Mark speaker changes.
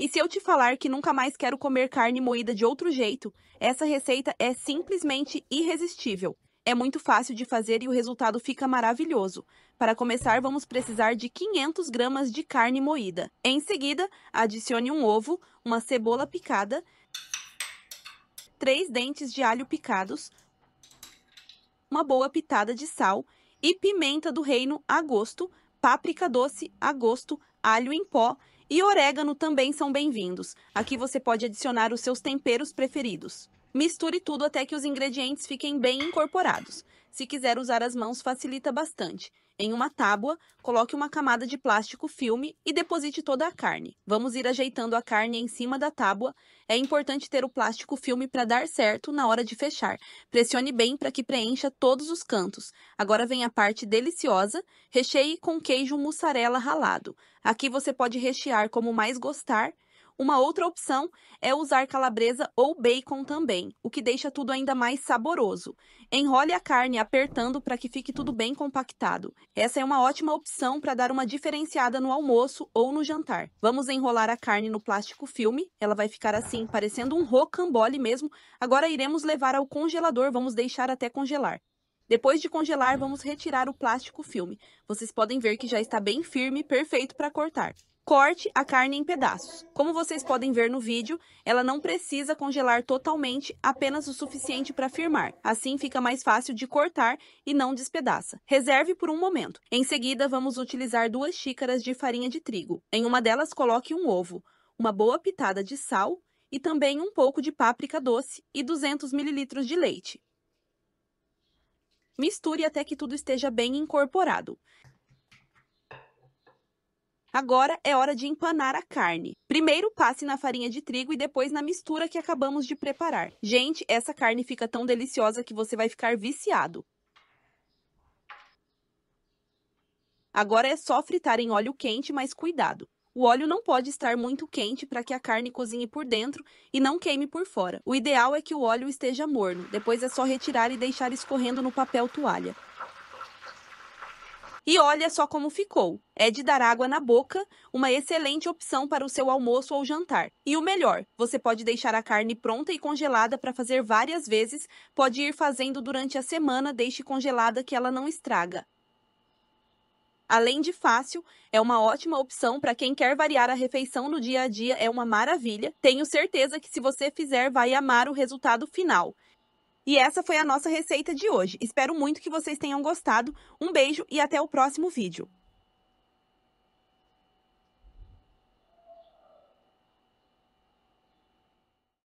Speaker 1: E se eu te falar que nunca mais quero comer carne moída de outro jeito, essa receita é simplesmente irresistível. É muito fácil de fazer e o resultado fica maravilhoso. Para começar, vamos precisar de 500 gramas de carne moída. Em seguida, adicione um ovo, uma cebola picada, 3 dentes de alho picados, uma boa pitada de sal e pimenta do reino a gosto, páprica doce a gosto, alho em pó e orégano também são bem-vindos. Aqui você pode adicionar os seus temperos preferidos. Misture tudo até que os ingredientes fiquem bem incorporados. Se quiser usar as mãos, facilita bastante. Em uma tábua, coloque uma camada de plástico filme e deposite toda a carne. Vamos ir ajeitando a carne em cima da tábua. É importante ter o plástico filme para dar certo na hora de fechar. Pressione bem para que preencha todos os cantos. Agora vem a parte deliciosa. Recheie com queijo mussarela ralado. Aqui você pode rechear como mais gostar. Uma outra opção é usar calabresa ou bacon também, o que deixa tudo ainda mais saboroso. Enrole a carne apertando para que fique tudo bem compactado. Essa é uma ótima opção para dar uma diferenciada no almoço ou no jantar. Vamos enrolar a carne no plástico filme, ela vai ficar assim, parecendo um rocambole mesmo. Agora iremos levar ao congelador, vamos deixar até congelar. Depois de congelar, vamos retirar o plástico filme. Vocês podem ver que já está bem firme, perfeito para cortar corte a carne em pedaços. Como vocês podem ver no vídeo, ela não precisa congelar totalmente, apenas o suficiente para firmar. Assim fica mais fácil de cortar e não despedaça. Reserve por um momento. Em seguida, vamos utilizar duas xícaras de farinha de trigo. Em uma delas, coloque um ovo, uma boa pitada de sal e também um pouco de páprica doce e 200 ml de leite. Misture até que tudo esteja bem incorporado. Agora é hora de empanar a carne. Primeiro passe na farinha de trigo e depois na mistura que acabamos de preparar. Gente, essa carne fica tão deliciosa que você vai ficar viciado. Agora é só fritar em óleo quente, mas cuidado. O óleo não pode estar muito quente para que a carne cozinhe por dentro e não queime por fora. O ideal é que o óleo esteja morno, depois é só retirar e deixar escorrendo no papel toalha. E olha só como ficou. É de dar água na boca, uma excelente opção para o seu almoço ou jantar. E o melhor, você pode deixar a carne pronta e congelada para fazer várias vezes, pode ir fazendo durante a semana, deixe congelada que ela não estraga. Além de fácil, é uma ótima opção para quem quer variar a refeição no dia a dia, é uma maravilha. Tenho certeza que se você fizer, vai amar o resultado final. E essa foi a nossa receita de hoje. Espero muito que vocês tenham gostado. Um beijo e até o próximo vídeo.